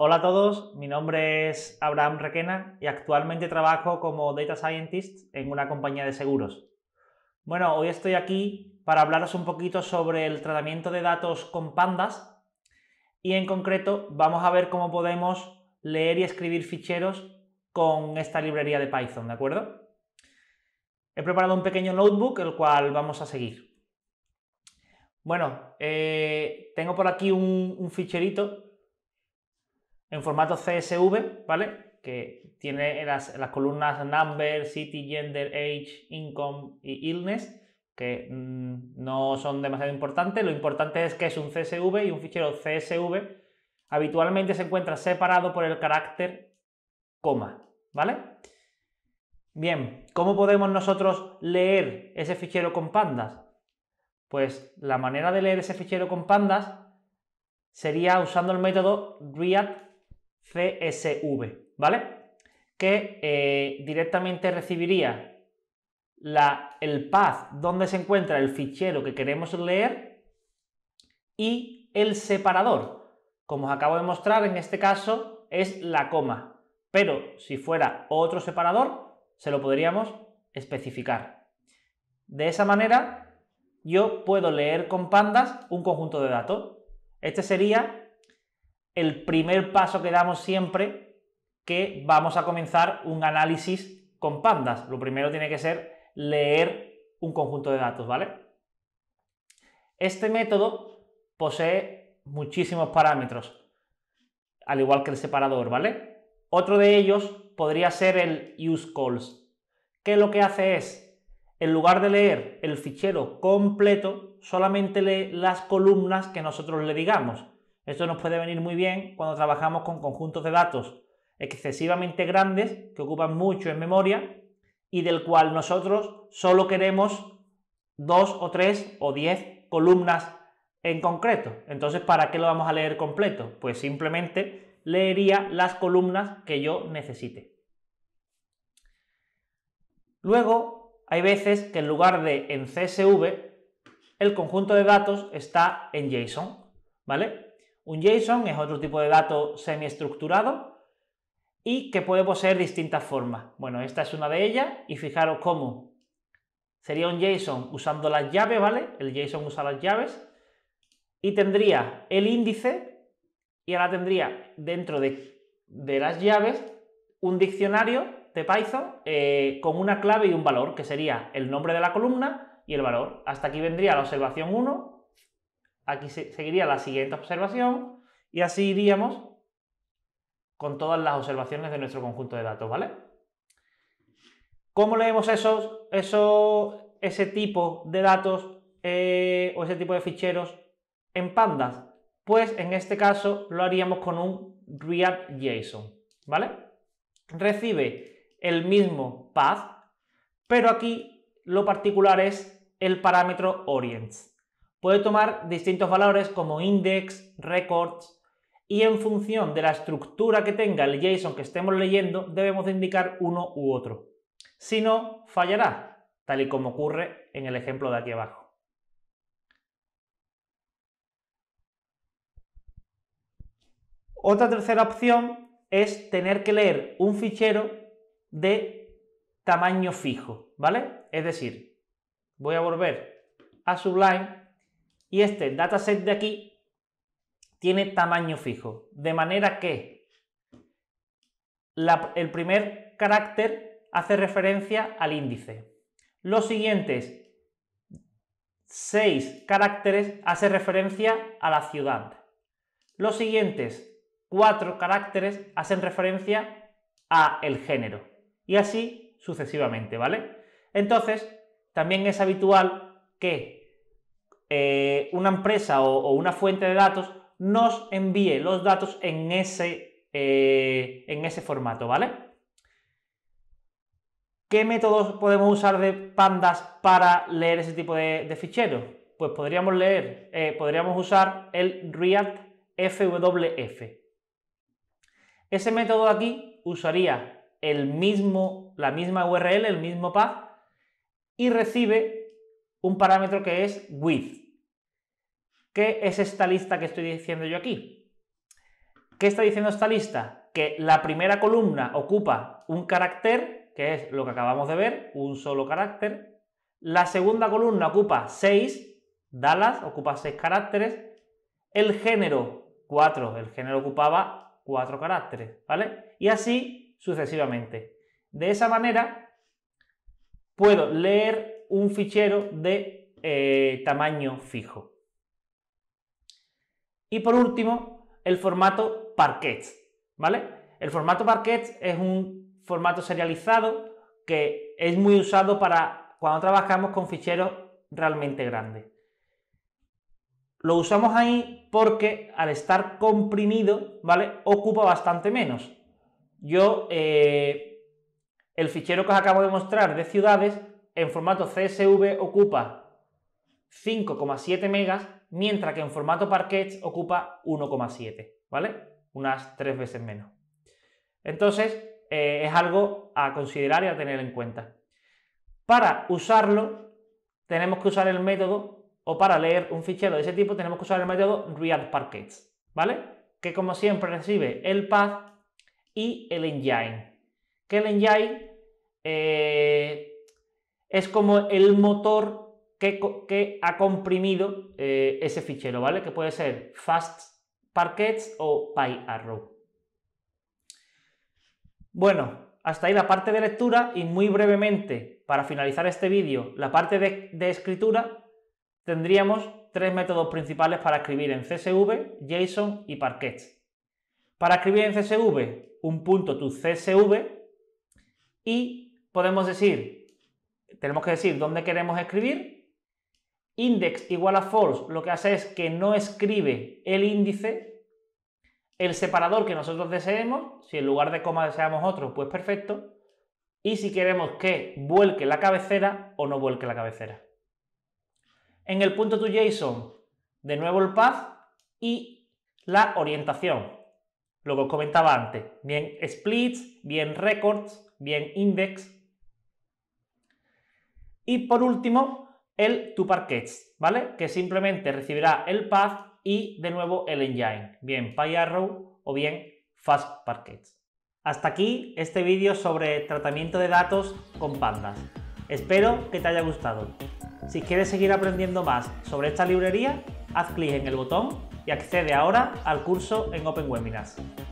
Hola a todos, mi nombre es Abraham Requena y actualmente trabajo como Data Scientist en una compañía de seguros. Bueno, hoy estoy aquí para hablaros un poquito sobre el tratamiento de datos con pandas y en concreto vamos a ver cómo podemos leer y escribir ficheros con esta librería de Python, ¿de acuerdo? He preparado un pequeño notebook el cual vamos a seguir. Bueno, eh, tengo por aquí un ficherito en formato CSV, ¿vale? Que tiene las, columnas number, city, gender, age, income y illness, que mm, no son demasiado importantes. Lo importante es que es un CSV y un fichero CSV habitualmente se encuentra separado por el carácter coma, ¿vale? Bien, ¿cómo podemos nosotros leer ese fichero con pandas? Pues la manera de leer ese fichero con pandas sería usando el método read CSV, ¿vale? Que eh, directamente recibiría la, el path donde se encuentra el fichero que queremos leer y el separador. Como os acabo de mostrar, en este caso es la coma, pero si fuera otro separador, se lo podríamos especificar. De esa manera, yo puedo leer con pandas un conjunto de datos. Este sería el primer paso que damos siempre que vamos a comenzar un análisis con pandas. Lo primero tiene que ser leer un conjunto de datos, ¿vale? Este método posee muchísimos parámetros, al igual que el separador, ¿vale? Otro de ellos podría ser el useCalls, que lo que hace es, en lugar de leer el fichero completo, solamente lee las columnas que nosotros le digamos. Esto nos puede venir muy bien cuando trabajamos con conjuntos de datos excesivamente grandes que ocupan mucho en memoria y del cual nosotros solo queremos dos o tres o diez columnas en concreto. Entonces, ¿para qué lo vamos a leer completo? Pues simplemente leería las columnas que yo necesite. Luego, hay veces que en lugar de en CSV, el conjunto de datos está en JSON, ¿vale? Un JSON es otro tipo de dato semiestructurado y que puede poseer distintas formas. Bueno, esta es una de ellas y fijaros cómo sería un JSON usando las llaves, ¿vale? El JSON usa las llaves y tendría el índice y ahora tendría dentro de, las llaves un diccionario de Python eh, con una clave y un valor, que sería el nombre de la columna y el valor. Hasta aquí vendría la observación 1, Aquí seguiría la siguiente observación y así iríamos con todas las observaciones de nuestro conjunto de datos, ¿vale? ¿Cómo leemos esos, ese tipo de datos eh, o ese tipo de ficheros en pandas? Pues en este caso lo haríamos con un React ¿vale? Recibe el mismo path, pero aquí lo particular es el parámetro orients. Puede tomar distintos valores como index, records, y en función de la estructura que tenga el JSON que estemos leyendo, debemos indicar uno u otro. Si no, fallará, tal y como ocurre en el ejemplo de aquí abajo. Otra tercera opción es tener que leer un fichero de tamaño fijo, ¿vale? Es decir, voy a volver a Sublime y este dataset de aquí tiene tamaño fijo, de manera que el primer carácter hace referencia al índice. Los siguientes seis caracteres hace referencia a la ciudad. Los siguientes cuatro caracteres hacen referencia a el género. Y así sucesivamente, ¿vale? Entonces, también es habitual que eh, una empresa o, una fuente de datos nos envíe los datos en ese, eh, en ese formato, ¿vale? ¿Qué métodos podemos usar de pandas para leer ese tipo de, ficheros? Pues podríamos leer, eh, podríamos usar el React FWF. Ese método aquí usaría el mismo, la misma URL, el mismo path, y recibe un parámetro que es width. ¿Qué es esta lista que estoy diciendo yo aquí? ¿Qué está diciendo esta lista? Que la primera columna ocupa un carácter, que es lo que acabamos de ver, un solo carácter. La segunda columna ocupa 6, Dallas ocupa 6 caracteres. El género, 4. El género ocupaba 4 caracteres, ¿vale? Y así sucesivamente. De esa manera, puedo leer un fichero de eh, tamaño fijo. Y por último, el formato Parquet, ¿vale? El formato Parquet es un formato serializado que es muy usado para cuando trabajamos con ficheros realmente grandes. Lo usamos ahí porque al estar comprimido, ¿vale? Ocupa bastante menos. Yo, eh, el fichero que os acabo de mostrar de ciudades, en formato CSV ocupa 5,7 megas, mientras que en formato Parquet ocupa 1,7, ¿vale? Unas tres veces menos. Entonces, eh, es algo a considerar y a tener en cuenta. Para usarlo, tenemos que usar el método, o para leer un fichero de ese tipo, tenemos que usar el método read ¿vale? Que como siempre recibe el path y el engine. Que el engine eh, es como el motor que, ha comprimido eh, ese fichero, ¿vale? Que puede ser fast o PyArrow. Bueno, hasta ahí la parte de lectura y muy brevemente, para finalizar este vídeo, la parte de, escritura, tendríamos tres métodos principales para escribir en CSV, JSON y Parquets. Para escribir en CSV, un punto tu CSV y podemos decir tenemos que decir dónde queremos escribir. Index igual a false lo que hace es que no escribe el índice, el separador que nosotros deseemos, si en lugar de coma deseamos otro, pues perfecto, y si queremos que vuelque la cabecera o no vuelque la cabecera. En el punto to JSON, de nuevo el path y la orientación, lo que os comentaba antes, bien splits, bien records, bien index, y por último, el toParquets, ¿vale? Que simplemente recibirá el path y de nuevo el engine, bien PyArrow o bien FastParquets. Hasta aquí este vídeo sobre tratamiento de datos con pandas. Espero que te haya gustado. Si quieres seguir aprendiendo más sobre esta librería, haz clic en el botón y accede ahora al curso en Open Webinars.